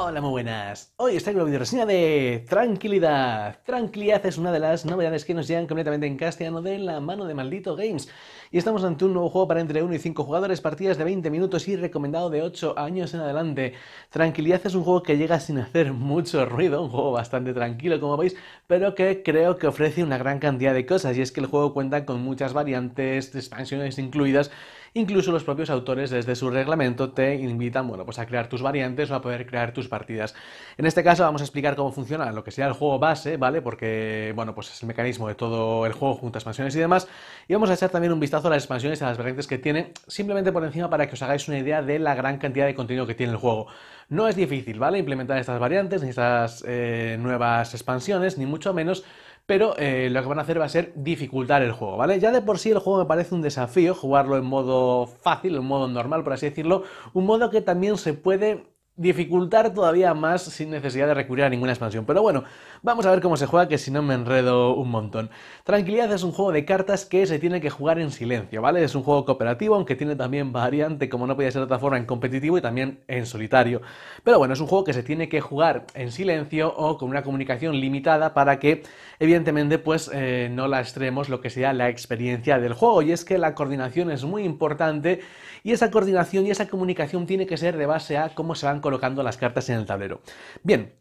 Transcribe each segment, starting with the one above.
Hola, muy buenas. Hoy está con una video reseña de Tranquilidad. Tranquilidad es una de las novedades que nos llegan completamente en castellano de la mano de Maldito Games. Y estamos ante un nuevo juego para entre 1 y 5 jugadores, partidas de 20 minutos y recomendado de 8 años en adelante. Tranquilidad es un juego que llega sin hacer mucho ruido, un juego bastante tranquilo como veis, pero que creo que ofrece una gran cantidad de cosas. Y es que el juego cuenta con muchas variantes, expansiones incluidas Incluso los propios autores desde su reglamento te invitan bueno, pues a crear tus variantes o a poder crear tus partidas. En este caso vamos a explicar cómo funciona lo que sea el juego base, ¿vale? Porque bueno, pues es el mecanismo de todo el juego junto a expansiones y demás. Y vamos a echar también un vistazo a las expansiones y a las variantes que tiene, simplemente por encima para que os hagáis una idea de la gran cantidad de contenido que tiene el juego. No es difícil, ¿vale? Implementar estas variantes ni estas eh, nuevas expansiones, ni mucho menos pero eh, lo que van a hacer va a ser dificultar el juego, ¿vale? Ya de por sí el juego me parece un desafío, jugarlo en modo fácil, en modo normal, por así decirlo, un modo que también se puede dificultar todavía más sin necesidad de recurrir a ninguna expansión. Pero bueno, Vamos a ver cómo se juega, que si no me enredo un montón. Tranquilidad es un juego de cartas que se tiene que jugar en silencio, ¿vale? Es un juego cooperativo, aunque tiene también variante, como no podía ser de otra forma, en competitivo y también en solitario. Pero bueno, es un juego que se tiene que jugar en silencio o con una comunicación limitada para que, evidentemente, pues eh, no la extremos lo que sea la experiencia del juego. Y es que la coordinación es muy importante y esa coordinación y esa comunicación tiene que ser de base a cómo se van colocando las cartas en el tablero. Bien,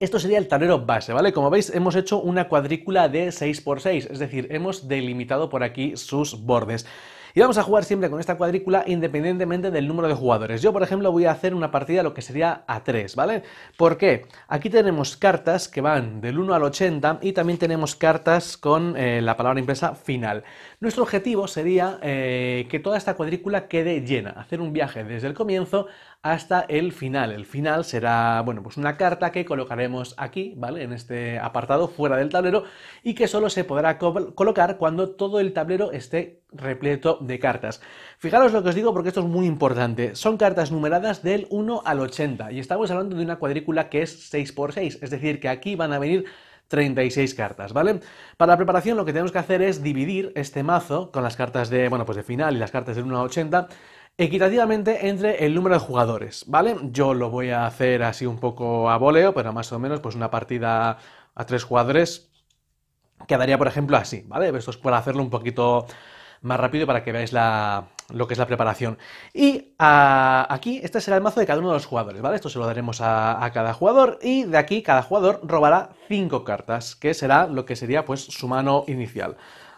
esto sería el tablero base, ¿vale? Como veis, hemos hecho una cuadrícula de 6x6, es decir, hemos delimitado por aquí sus bordes. Y vamos a jugar siempre con esta cuadrícula independientemente del número de jugadores. Yo, por ejemplo, voy a hacer una partida lo que sería a 3, ¿vale? ¿Por qué? Aquí tenemos cartas que van del 1 al 80 y también tenemos cartas con eh, la palabra impresa final. Nuestro objetivo sería eh, que toda esta cuadrícula quede llena, hacer un viaje desde el comienzo hasta el final. El final será, bueno, pues una carta que colocaremos aquí, ¿vale? En este apartado, fuera del tablero, y que solo se podrá colocar cuando todo el tablero esté repleto de cartas. Fijaros lo que os digo porque esto es muy importante. Son cartas numeradas del 1 al 80 y estamos hablando de una cuadrícula que es 6x6, es decir, que aquí van a venir 36 cartas, ¿vale? Para la preparación lo que tenemos que hacer es dividir este mazo con las cartas de, bueno, pues de final y las cartas del 1 a 80 equitativamente entre el número de jugadores, ¿vale? Yo lo voy a hacer así un poco a voleo, pero más o menos pues una partida a tres jugadores quedaría, por ejemplo, así, ¿vale? Esto es para hacerlo un poquito más rápido para que veáis lo que es la preparación. Y ah, aquí, este será el mazo de cada uno de los jugadores, ¿vale? Esto se lo daremos a, cada jugador y de aquí cada jugador robará 5 cartas, que será lo que sería pues su mano inicial.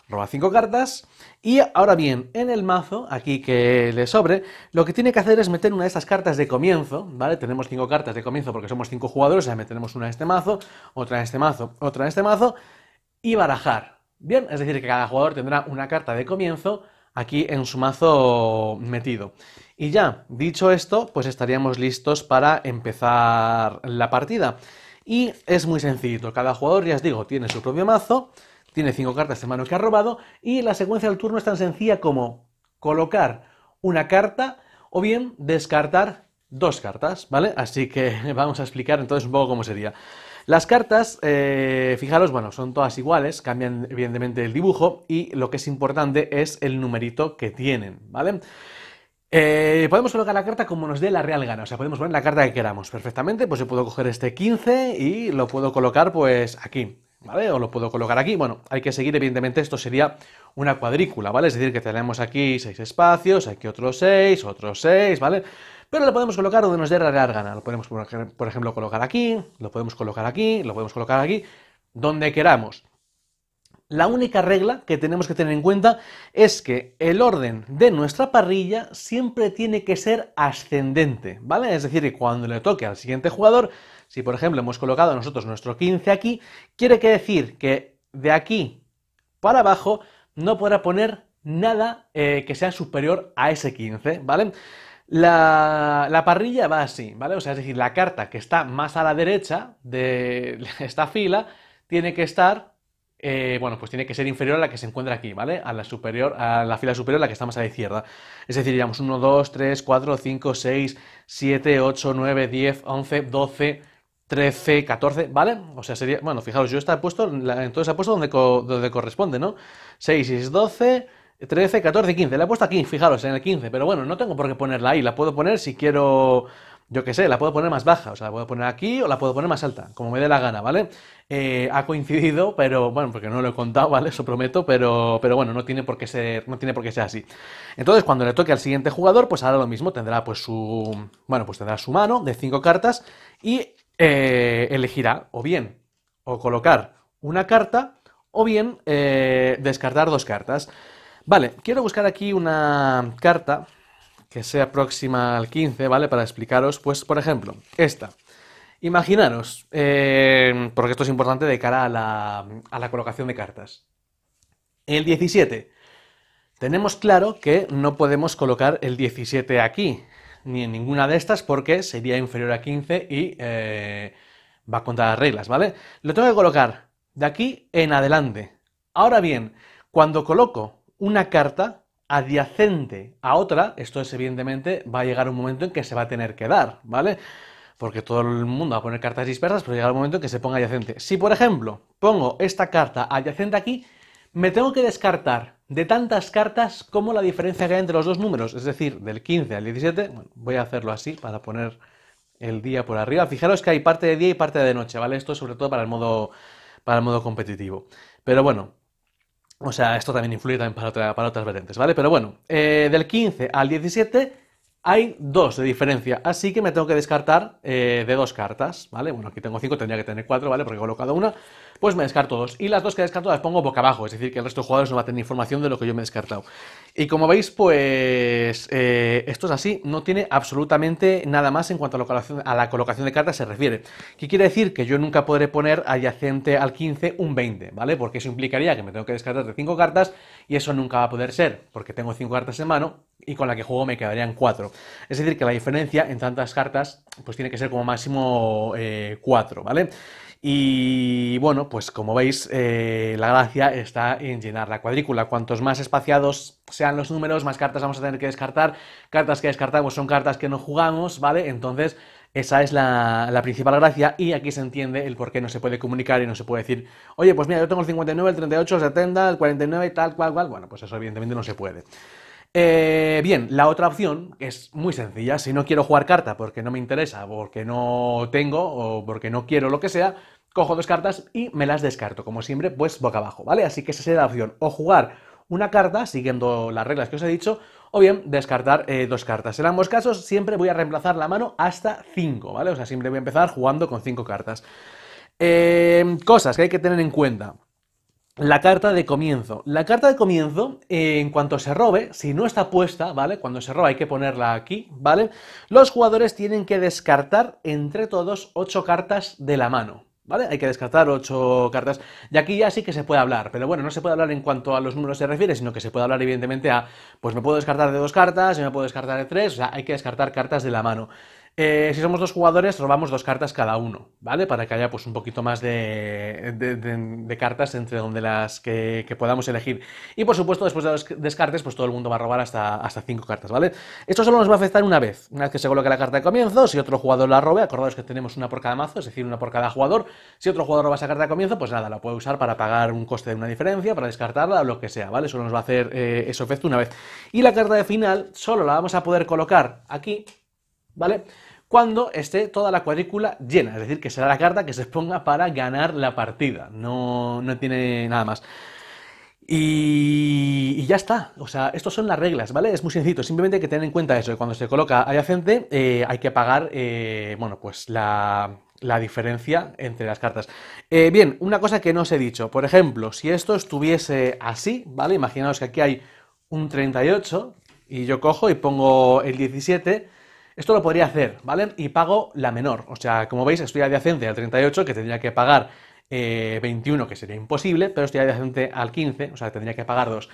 Roba 5 cartas y ahora bien, en el mazo, aquí que le sobre, lo que tiene que hacer es meter una de estas cartas de comienzo, ¿vale? Tenemos 5 cartas de comienzo porque somos 5 jugadores, o metemos una en este mazo, otra en este mazo, otra en este mazo y barajar, Bien, es decir, que cada jugador tendrá una carta de comienzo aquí en su mazo metido. Y ya, dicho esto, pues estaríamos listos para empezar la partida. Y es muy sencillito, cada jugador, ya os digo, tiene su propio mazo, tiene cinco cartas de mano que ha robado, y la secuencia del turno es tan sencilla como colocar una carta o bien descartar dos cartas, ¿vale? Así que vamos a explicar entonces un poco cómo sería. Las cartas, eh, fijaros, bueno, son todas iguales, cambian evidentemente el dibujo y lo que es importante es el numerito que tienen, ¿vale? Eh, podemos colocar la carta como nos dé la real gana, o sea, podemos poner la carta que queramos perfectamente, pues yo puedo coger este 15 y lo puedo colocar pues aquí, ¿vale? O lo puedo colocar aquí, bueno, hay que seguir evidentemente esto sería una cuadrícula, ¿vale? Es decir, que tenemos aquí seis espacios, aquí otros seis, otros seis, ¿vale? pero lo podemos colocar donde nos dé la gana. Lo podemos, por ejemplo, colocar aquí, lo podemos colocar aquí, lo podemos colocar aquí, donde queramos. La única regla que tenemos que tener en cuenta es que el orden de nuestra parrilla siempre tiene que ser ascendente, ¿vale? Es decir, que cuando le toque al siguiente jugador, si por ejemplo hemos colocado nosotros nuestro 15 aquí, quiere que decir que de aquí para abajo no podrá poner nada eh, que sea superior a ese 15, ¿vale? La, la, parrilla va así, ¿vale? O sea, es decir, la carta que está más a la derecha de esta fila tiene que estar, eh, bueno, pues tiene que ser inferior a la que se encuentra aquí, ¿vale? A la, superior, a la fila superior, la que está más a la izquierda. Es decir, digamos 1, 2, 3, 4, 5, 6, 7, 8, 9, 10, 11, 12, 13, 14, ¿vale? O sea, sería, bueno, fijaros, yo está puesto, entonces he puesto donde, donde corresponde, ¿no? 6 y 12, 13, 14, 15. La he puesto aquí, fijaros, en el 15. Pero bueno, no tengo por qué ponerla ahí. La puedo poner si quiero, yo qué sé, la puedo poner más baja. O sea, la puedo poner aquí o la puedo poner más alta, como me dé la gana, ¿vale? Eh, ha coincidido, pero bueno, porque no lo he contado, ¿vale? Eso prometo, pero, pero bueno, no tiene, por qué ser, no tiene por qué ser así. Entonces, cuando le toque al siguiente jugador, pues hará lo mismo. Tendrá pues su, bueno, pues tendrá su mano de 5 cartas y eh, elegirá o bien o colocar una carta o bien eh, descartar dos cartas. Vale, quiero buscar aquí una carta que sea próxima al 15, ¿vale? Para explicaros, pues, por ejemplo, esta. Imaginaros, eh, porque esto es importante de cara a la, colocación de cartas. El 17. Tenemos claro que no podemos colocar el 17 aquí, ni en ninguna de estas, porque sería inferior a 15 y eh, va contra las reglas, ¿vale? Lo tengo que colocar de aquí en adelante. Ahora bien, cuando coloco una carta adyacente a otra, esto es evidentemente, va a llegar un momento en que se va a tener que dar, ¿vale? Porque todo el mundo va a poner cartas dispersas, pero llega el momento en que se ponga adyacente. Si, por ejemplo, pongo esta carta adyacente aquí, me tengo que descartar de tantas cartas como la diferencia que hay entre los dos números, es decir, del 15 al 17, bueno, voy a hacerlo así para poner el día por arriba. Fijaros que hay parte de día y parte de noche, ¿vale? Esto es sobre todo para el modo, para el modo competitivo. Pero bueno, o sea, esto también influye también para, otras vertentes, ¿vale? Pero bueno, eh, del 15 al 17 hay dos de diferencia, así que me tengo que descartar eh, de dos cartas, ¿vale? Bueno, aquí tengo cinco, tendría que tener cuatro, ¿vale? Porque he colocado una pues me descarto dos. Y las dos que descarto las pongo boca abajo, es decir, que el resto de jugadores no va a tener información de lo que yo me he descartado. Y como veis, pues eh, esto es así, no tiene absolutamente nada más en cuanto a, la colocación de cartas se refiere. ¿Qué quiere decir? Que yo nunca podré poner adyacente al 15 un 20, ¿vale? Porque eso implicaría que me tengo que descartar de 5 cartas y eso nunca va a poder ser, porque tengo 5 cartas en mano y con la que juego me quedarían cuatro Es decir, que la diferencia en tantas cartas pues tiene que ser como máximo 4, eh, ¿vale? Y bueno, pues como veis, eh, la gracia está en llenar la cuadrícula. Cuantos más espaciados sean los números, más cartas vamos a tener que descartar. Cartas que descartamos son cartas que no jugamos, ¿vale? Entonces, esa es la, la, principal gracia y aquí se entiende el por qué no se puede comunicar y no se puede decir, oye, pues mira, yo tengo el 59, el 38, el 70, el 49, tal, cual, cual. Bueno, pues eso evidentemente no se puede. Eh, bien, la otra opción es muy sencilla. Si no quiero jugar carta porque no me interesa, porque no tengo o porque no quiero lo que sea, cojo dos cartas y me las descarto, como siempre, pues boca abajo, ¿vale? Así que esa sería la opción. O jugar una carta, siguiendo las reglas que os he dicho, o bien descartar eh, dos cartas. En ambos casos siempre voy a reemplazar la mano hasta cinco, ¿vale? O sea, siempre voy a empezar jugando con cinco cartas. Eh, cosas que hay que tener en cuenta. La carta de comienzo. La carta de comienzo, eh, en cuanto se robe, si no está puesta, ¿vale? Cuando se roba hay que ponerla aquí, ¿vale? Los jugadores tienen que descartar entre todos ocho cartas de la mano. ¿Vale? Hay que descartar ocho cartas. Y aquí ya sí que se puede hablar, pero bueno, no se puede hablar en cuanto a los números se refiere, sino que se puede hablar evidentemente a, pues me puedo descartar de dos cartas, me puedo descartar de tres, o sea, hay que descartar cartas de la mano. Eh, si somos dos jugadores, robamos dos cartas cada uno, ¿vale? Para que haya pues un poquito más de, cartas entre donde las que, podamos elegir. Y por supuesto, después de los descartes, pues todo el mundo va a robar hasta, hasta cinco cartas, ¿vale? Esto solo nos va a afectar una vez. Una vez que se coloque la carta de comienzo, si otro jugador la robe, acordaos que tenemos una por cada mazo, es decir, una por cada jugador. Si otro jugador roba esa carta de comienzo, pues nada, la puede usar para pagar un coste de una diferencia, para descartarla o lo que sea, ¿vale? Solo nos va a hacer eh, eso efecto una vez. Y la carta de final solo la vamos a poder colocar aquí, ¿vale? cuando esté toda la cuadrícula llena, es decir, que será la carta que se exponga para ganar la partida, no, tiene nada más. Y, ya está. O sea, estas son las reglas, ¿vale? Es muy sencillo. Simplemente hay que tener en cuenta eso, que cuando se coloca adyacente eh, hay que pagar, eh, bueno, pues la, diferencia entre las cartas. Eh, bien, una cosa que no os he dicho. Por ejemplo, si esto estuviese así, ¿vale? Imaginaos que aquí hay un 38 y yo cojo y pongo el 17 esto lo podría hacer, ¿vale? Y pago la menor. O sea, como veis, estoy adyacente al 38, que tendría que pagar 21, eh, que sería imposible, pero estoy adyacente al 15, o sea, tendría que pagar 2.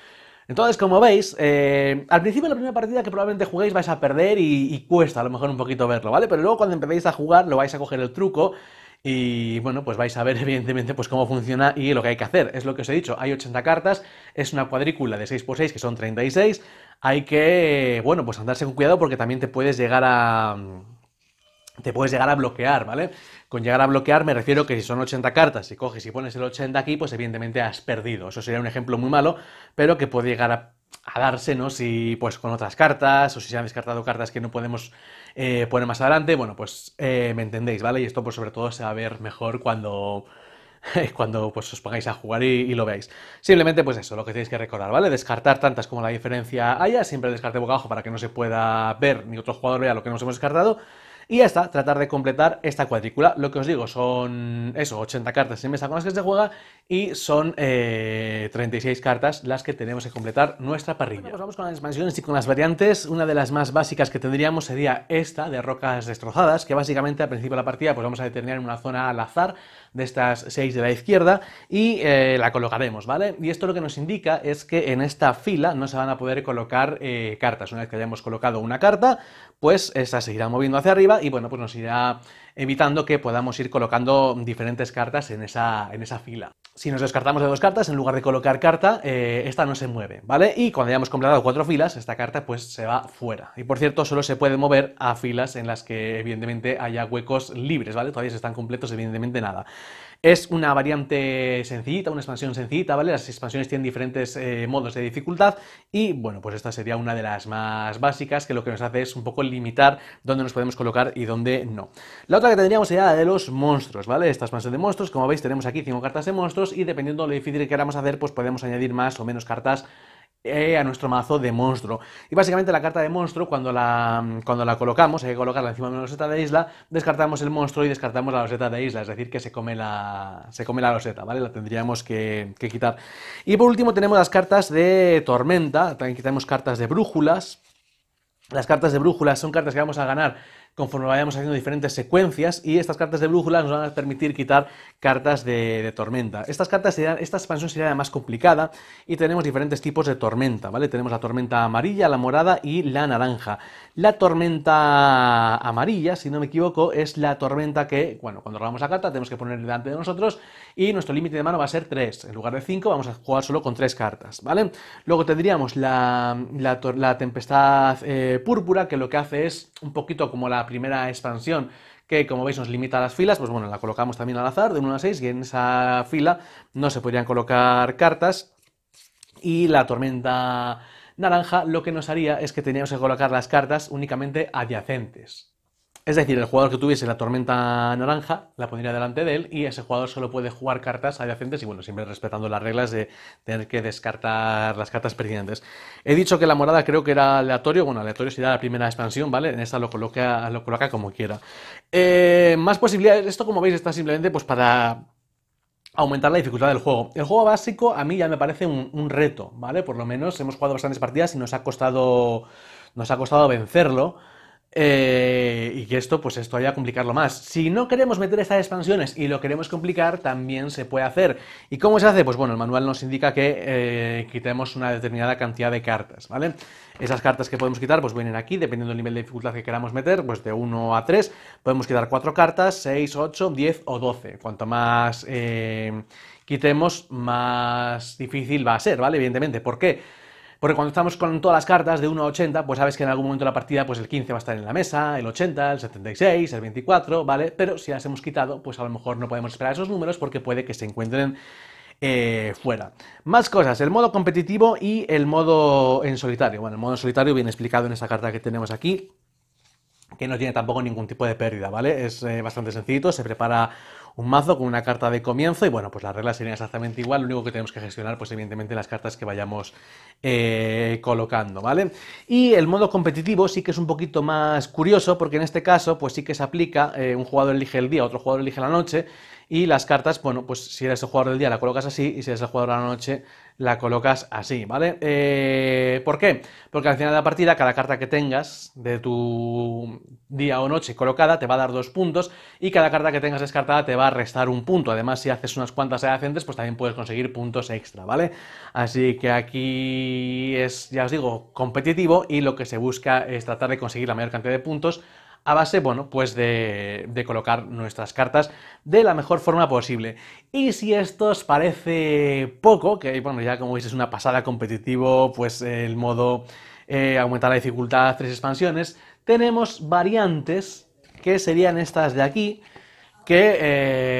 Entonces, como veis, eh, al principio de la primera partida que probablemente juguéis vais a perder y, y, cuesta a lo mejor un poquito verlo, ¿vale? Pero luego cuando empecéis a jugar lo vais a coger el truco y bueno, pues vais a ver evidentemente pues cómo funciona y lo que hay que hacer. Es lo que os he dicho, hay 80 cartas, es una cuadrícula de 6x6 que son 36. Hay que, bueno, pues andarse con cuidado porque también te puedes llegar a te puedes llegar a bloquear, ¿vale? Con llegar a bloquear me refiero que si son 80 cartas, si coges y pones el 80 aquí, pues evidentemente has perdido. Eso sería un ejemplo muy malo, pero que puede llegar a, a darse, ¿no? Si pues con otras cartas o si se han descartado cartas que no podemos eh, más adelante. Bueno, pues eh, me entendéis, ¿vale? Y esto pues sobre todo se va a ver mejor cuando cuando pues os pongáis a jugar y, y, lo veáis. Simplemente pues eso, lo que tenéis que recordar, ¿vale? Descartar tantas como la diferencia haya, siempre descarte boca abajo para que no se pueda ver ni otro jugador vea lo que nos hemos descartado y hasta tratar de completar esta cuadrícula. Lo que os digo son, eso, 80 cartas en mesa con las que se juega y son 36 eh, cartas las que tenemos que completar nuestra parrilla. Pues vamos con las expansiones y con las variantes. Una de las más básicas que tendríamos sería esta de rocas destrozadas, que básicamente al principio de la partida pues vamos a determinar una zona al azar de estas 6 de la izquierda y eh, la colocaremos, ¿vale? Y esto lo que nos indica es que en esta fila no se van a poder colocar eh, cartas. Una vez que hayamos colocado una carta, pues esta se irá moviendo hacia arriba y bueno, pues nos irá evitando que podamos ir colocando diferentes cartas en esa, en esa fila. Si nos descartamos de dos cartas, en lugar de colocar carta, eh, esta no se mueve, ¿vale? Y cuando hayamos completado cuatro filas, esta carta pues se va fuera. Y por cierto, solo se puede mover a filas en las que evidentemente haya huecos libres, ¿vale? Todavía están completos, evidentemente nada. Es una variante sencillita, una expansión sencillita, ¿vale? Las expansiones tienen diferentes eh, modos de dificultad y, bueno, pues esta sería una de las más básicas que lo que nos hace es un poco limitar dónde nos podemos colocar y dónde no. La otra que tendríamos sería la de los monstruos, ¿vale? Esta expansión de monstruos, como veis tenemos aquí cinco cartas de monstruos y dependiendo de lo difícil que queramos hacer, pues podemos añadir más o menos cartas eh, a nuestro mazo de monstruo. Y básicamente la carta de monstruo, cuando la, cuando la colocamos, hay que colocarla encima de la loseta de isla, descartamos el monstruo y descartamos la loseta de isla, es decir, que se come la, se come la loseta, ¿vale? La tendríamos que, que quitar. Y por último tenemos las cartas de tormenta, también quitamos cartas de brújulas. Las cartas de brújulas son cartas que vamos a ganar conforme vayamos haciendo diferentes secuencias y estas cartas de brújula nos van a permitir quitar cartas de, tormenta. Estas cartas esta expansión sería más complicada y tenemos diferentes tipos de tormenta, ¿vale? Tenemos la tormenta amarilla, la morada y la naranja. La tormenta amarilla, si no me equivoco, es la tormenta que, bueno, cuando robamos la carta tenemos que poner delante de nosotros y nuestro límite de mano va a ser 3. En lugar de 5 vamos a jugar solo con 3 cartas, ¿vale? Luego tendríamos la, tempestad eh, púrpura, que lo que hace es un poquito como la la primera expansión que como veis nos limita las filas, pues bueno, la colocamos también al azar de 1 a 6 y en esa fila no se podrían colocar cartas y la tormenta naranja lo que nos haría es que teníamos que colocar las cartas únicamente adyacentes. Es decir, el jugador que tuviese la tormenta naranja la pondría delante de él y ese jugador solo puede jugar cartas adyacentes y bueno, siempre respetando las reglas de tener que descartar las cartas pertinentes. He dicho que la morada creo que era aleatorio, bueno, aleatorio sería la primera expansión, ¿vale? En esta lo coloca, lo como quiera. Eh, más posibilidades, esto como veis está simplemente pues para aumentar la dificultad del juego. El juego básico a mí ya me parece un, un reto, ¿vale? Por lo menos hemos jugado bastantes partidas y nos ha costado, nos ha costado vencerlo. Eh, y que esto, pues esto haya complicarlo más. Si no queremos meter estas expansiones y lo queremos complicar, también se puede hacer. ¿Y cómo se hace? Pues bueno, el manual nos indica que eh, quitemos una determinada cantidad de cartas, ¿vale? Esas cartas que podemos quitar, pues vienen aquí, dependiendo del nivel de dificultad que queramos meter, pues de 1 a 3, podemos quitar 4 cartas, 6, 8, 10 o 12. Cuanto más eh, quitemos, más difícil va a ser, ¿vale? Evidentemente. ¿Por qué? Porque cuando estamos con todas las cartas de 1 a 80, pues sabes que en algún momento de la partida, pues el 15 va a estar en la mesa, el 80, el 76, el 24, ¿vale? Pero si las hemos quitado, pues a lo mejor no podemos esperar esos números porque puede que se encuentren eh, fuera. Más cosas, el modo competitivo y el modo en solitario. Bueno, el modo en solitario viene explicado en esa carta que tenemos aquí, que no tiene tampoco ningún tipo de pérdida, ¿vale? Es eh, bastante sencillito, se prepara un mazo con una carta de comienzo y bueno, pues las reglas serían exactamente igual, lo único que tenemos que gestionar pues evidentemente las cartas que vayamos eh, colocando, ¿vale? Y el modo competitivo sí que es un poquito más curioso porque en este caso pues sí que se aplica, eh, un jugador elige el día, otro jugador elige la noche y las cartas, bueno, pues si eres el jugador del día la colocas así y si eres el jugador de la noche la colocas así, ¿vale? Eh, ¿Por qué? Porque al final de la partida, cada carta que tengas de tu día o noche colocada te va a dar dos puntos y cada carta que tengas descartada te va a restar un punto. Además, si haces unas cuantas adyacentes, pues también puedes conseguir puntos extra, ¿vale? Así que aquí es, ya os digo, competitivo y lo que se busca es tratar de conseguir la mayor cantidad de puntos a base, bueno, pues de, colocar nuestras cartas de la mejor forma posible. Y si esto os parece poco, que bueno, ya como veis es una pasada competitivo, pues el modo eh, aumentar la dificultad, tres expansiones, tenemos variantes que serían estas de aquí, que,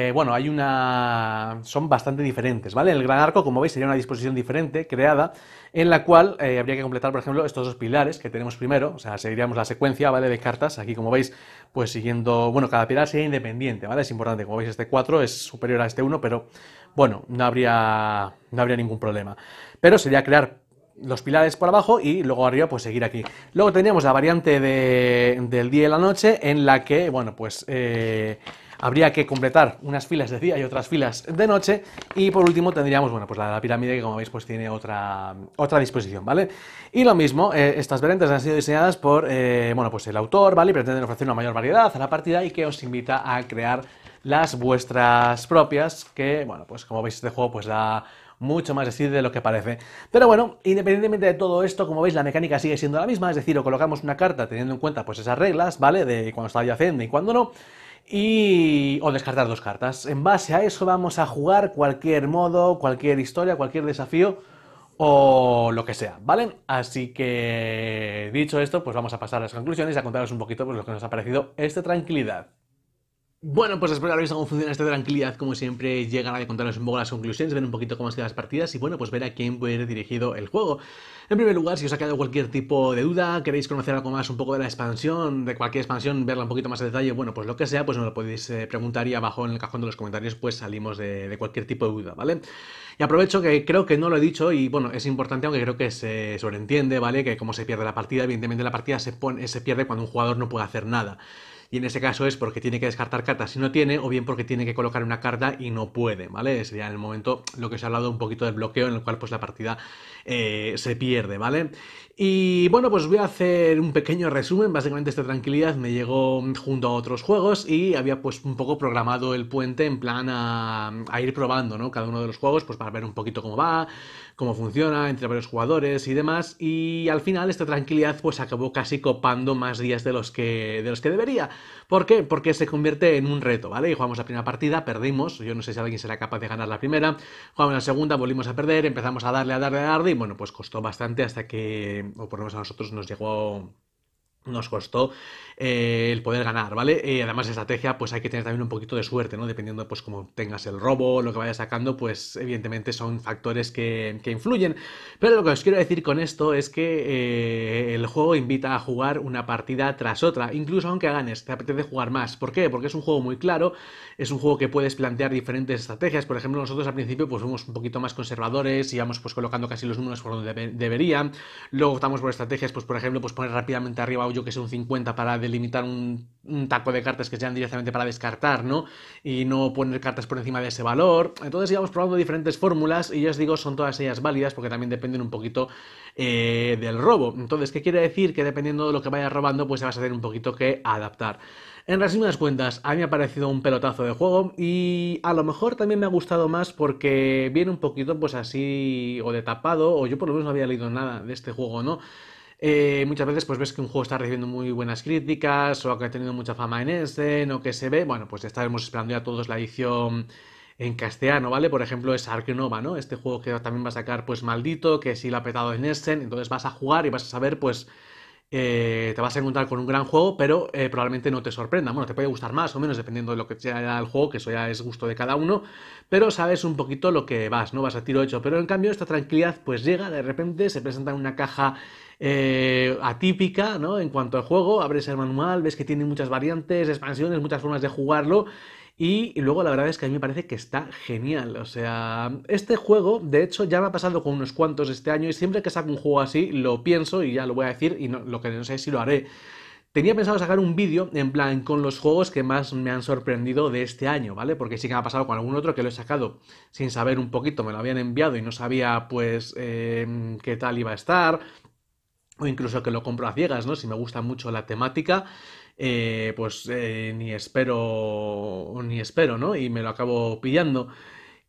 eh, bueno, hay una... son bastante diferentes, ¿vale? El gran arco, como veis, sería una disposición diferente, creada, en la cual eh, habría que completar, por ejemplo, estos dos pilares que tenemos primero, o sea, seguiríamos la secuencia, ¿vale?, de cartas, aquí, como veis, pues siguiendo... bueno, cada pilar sería independiente, ¿vale? Es importante, como veis, este 4 es superior a este 1, pero, bueno, no habría, no habría ningún problema. Pero sería crear los pilares por abajo y luego arriba pues seguir aquí. Luego tendríamos la variante de, del día y la noche en la que, bueno, pues eh, habría que completar unas filas de día y otras filas de noche. Y por último tendríamos, bueno, pues la de pirámide que como veis pues tiene otra, disposición, ¿vale? Y lo mismo, eh, estas variantes han sido diseñadas por, eh, pues el autor, ¿vale? Y pretenden ofrecer una mayor variedad a la partida y que os invita a crear las vuestras propias, que, bueno, pues como veis este juego pues da mucho más decir de lo que parece. Pero bueno, independientemente de todo esto, como veis, la mecánica sigue siendo la misma, es decir, o colocamos una carta teniendo en cuenta pues esas reglas, ¿vale? De cuando está haciendo y cuando no, y o descartar dos cartas. En base a eso vamos a jugar cualquier modo, cualquier historia, cualquier desafío o lo que sea, ¿vale? Así que dicho esto, pues vamos a pasar a las conclusiones y a contaros un poquito pues, lo que nos ha parecido esta tranquilidad. Bueno, pues espero que habéis visto cómo funciona esta tranquilidad. Como siempre, llegar a contaros un poco las conclusiones, ver un poquito cómo han sido las partidas y bueno, pues ver a quién puede ir dirigido el juego. En primer lugar, si os ha quedado cualquier tipo de duda, queréis conocer algo más un poco de la expansión, de cualquier expansión, verla un poquito más a detalle, bueno, pues lo que sea, pues me lo podéis eh, preguntar y abajo en el cajón de los comentarios pues salimos de, cualquier tipo de duda, ¿vale? Y aprovecho que creo que no lo he dicho y bueno, es importante, aunque creo que se sobreentiende, ¿vale? Que cómo se pierde la partida, evidentemente la partida se, pone, se pierde cuando un jugador no puede hacer nada y en ese caso es porque tiene que descartar cartas si no tiene o bien porque tiene que colocar una carta y no puede, ¿vale? Sería en el momento lo que os he hablado un poquito del bloqueo en el cual pues la partida eh, se pierde, ¿vale? Y bueno, pues voy a hacer un pequeño resumen, básicamente esta tranquilidad me llegó junto a otros juegos y había pues un poco programado el puente en plan a, a ir probando, ¿no? Cada uno de los juegos pues para ver un poquito cómo va, cómo funciona entre varios jugadores y demás, y al final esta tranquilidad pues acabó casi copando más días de los que, de los que debería. ¿Por qué? Porque se convierte en un reto, ¿vale? Y jugamos la primera partida, perdimos, yo no sé si alguien será capaz de ganar la primera, jugamos la segunda, volvimos a perder, empezamos a darle, a darle, a darle, y bueno, pues costó bastante hasta que, o por lo menos a nosotros nos llegó nos costó eh, el poder ganar, ¿vale? Y eh, además, estrategia, pues hay que tener también un poquito de suerte, ¿no? Dependiendo, pues, cómo tengas el robo, lo que vayas sacando, pues, evidentemente son factores que, influyen. Pero lo que os quiero decir con esto es que eh, el juego invita a jugar una partida tras otra, incluso aunque ganes, te apetece jugar más. ¿Por qué? Porque es un juego muy claro, es un juego que puedes plantear diferentes estrategias. Por ejemplo, nosotros al principio, pues, fuimos un poquito más conservadores, y íbamos, pues, colocando casi los números por donde deberían. Luego optamos por estrategias, pues, por ejemplo, pues, poner rápidamente arriba yo que sé, un 50 para delimitar un, taco de cartas que sean directamente para descartar, ¿no? Y no poner cartas por encima de ese valor. Entonces íbamos probando diferentes fórmulas y ya os digo, son todas ellas válidas porque también dependen un poquito eh, del robo. Entonces, ¿qué quiere decir? Que dependiendo de lo que vayas robando, pues se vas a tener un poquito que adaptar. En resumidas cuentas, a mí me ha parecido un pelotazo de juego y a lo mejor también me ha gustado más porque viene un poquito pues así o de tapado, o yo por lo menos no había leído nada de este juego, ¿no? Eh, muchas veces pues ves que un juego está recibiendo muy buenas críticas o que ha tenido mucha fama en Essen este, o que se ve, bueno, pues ya estaremos esperando ya todos la edición en castellano, ¿vale? Por ejemplo es Ark Nova, ¿no? Este juego que también va a sacar pues maldito, que sí lo ha petado en Essen, entonces vas a jugar y vas a saber pues eh, te vas a encontrar con un gran juego, pero eh, probablemente no te sorprenda. Bueno, te puede gustar más o menos dependiendo de lo que sea el juego, que eso ya es gusto de cada uno, pero sabes un poquito lo que vas, ¿no? Vas a tiro hecho. Pero en cambio, esta tranquilidad pues llega, de repente se presenta en una caja eh, atípica, ¿no? En cuanto al juego, abres el manual, ves que tiene muchas variantes, expansiones, muchas formas de jugarlo y, luego la verdad es que a mí me parece que está genial. O sea, este juego, de hecho, ya me ha pasado con unos cuantos este año y siempre que saco un juego así, lo pienso y ya lo voy a decir y no, lo que no sé si lo haré. Tenía pensado sacar un vídeo en plan con los juegos que más me han sorprendido de este año, ¿vale? Porque sí que me ha pasado con algún otro que lo he sacado sin saber un poquito, me lo habían enviado y no sabía pues eh, qué tal iba a estar, o incluso que lo compro a ciegas, ¿no? Si me gusta mucho la temática. Eh, pues eh, ni espero, ni espero, ¿no? Y me lo acabo pillando.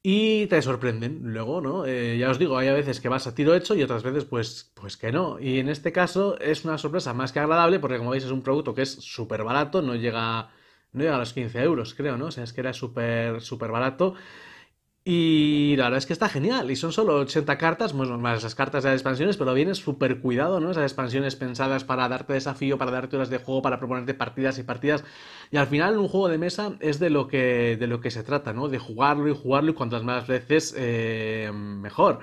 Y te sorprenden luego, ¿no? Eh, ya os digo, hay a veces que vas a tiro hecho y otras veces pues, pues que no. Y en este caso es una sorpresa más que agradable porque como veis es un producto que es súper barato, no llega, no llega a los 15 euros creo, ¿no? O sea, es que era súper, súper barato. Y la verdad es que está genial. Y son solo 80 cartas, más esas las cartas de las expansiones, pero viene súper cuidado, ¿no? Esas expansiones pensadas para darte desafío, para darte horas de juego, para proponerte partidas y partidas. Y al final un juego de mesa es de lo que, de lo que se trata, ¿no? De jugarlo y jugarlo y cuantas más veces eh, mejor.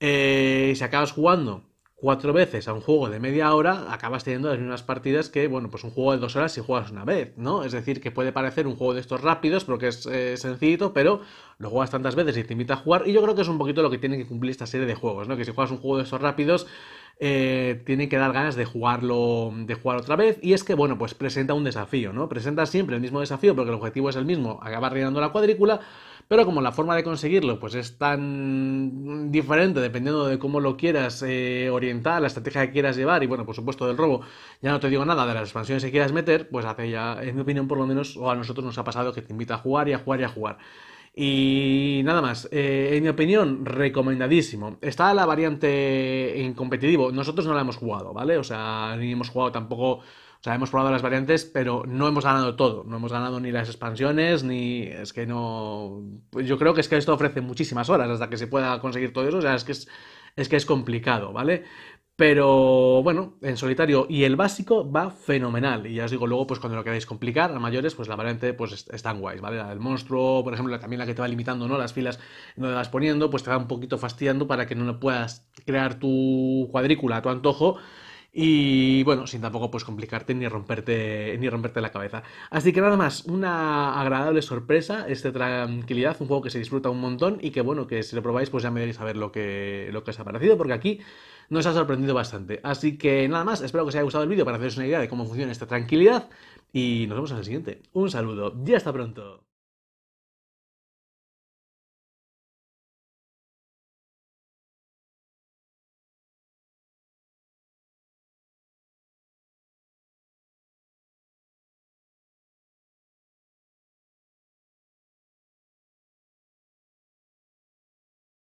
Eh, y si acabas jugando cuatro veces a un juego de media hora, acabas teniendo las mismas partidas que, bueno, pues un juego de dos horas si juegas una vez, ¿no? Es decir, que puede parecer un juego de estos rápidos porque es sencillo, eh, sencillito, pero lo juegas tantas veces y te invita a jugar. Y yo creo que es un poquito lo que tiene que cumplir esta serie de juegos, ¿no? Que si juegas un juego de estos rápidos, eh, tienen que dar ganas de jugarlo, de jugar otra vez. Y es que, bueno, pues presenta un desafío, ¿no? Presenta siempre el mismo desafío porque el objetivo es el mismo, acabar rellenando la cuadrícula pero como la forma de conseguirlo pues es tan diferente dependiendo de cómo lo quieras eh, orientar, la estrategia que quieras llevar y bueno, por supuesto del robo, ya no te digo nada de las expansiones que quieras meter, pues hace ya, en mi opinión por lo menos, o a nosotros nos ha pasado que te invita a jugar y a jugar y a jugar. Y nada más, eh, en mi opinión, recomendadísimo. Está la variante en competitivo, nosotros no la hemos jugado, ¿vale? O sea, ni hemos jugado tampoco o sea, hemos probado las variantes, pero no hemos ganado todo. No hemos ganado ni las expansiones, ni. Es que no. Pues yo creo que es que esto ofrece muchísimas horas hasta que se pueda conseguir todo eso. O sea, es que es, que es complicado, ¿vale? Pero bueno, en solitario y el básico va fenomenal. Y ya os digo, luego, pues cuando lo queráis complicar a mayores, pues la variante pues están guays, ¿vale? La del monstruo, por ejemplo, también la que te va limitando, ¿no? Las filas donde vas poniendo, pues te va un poquito fastidiando para que no puedas crear tu cuadrícula a tu antojo y bueno, sin tampoco pues complicarte ni romperte, ni romperte la cabeza. Así que nada más, una agradable sorpresa, este Tranquilidad, un juego que se disfruta un montón y que bueno, que si lo probáis pues ya me deis a ver lo que, lo que os ha parecido, porque aquí nos ha sorprendido bastante. Así que nada más, espero que os haya gustado el vídeo para haceros una idea de cómo funciona esta tranquilidad y nos vemos en el siguiente. Un saludo ya hasta pronto.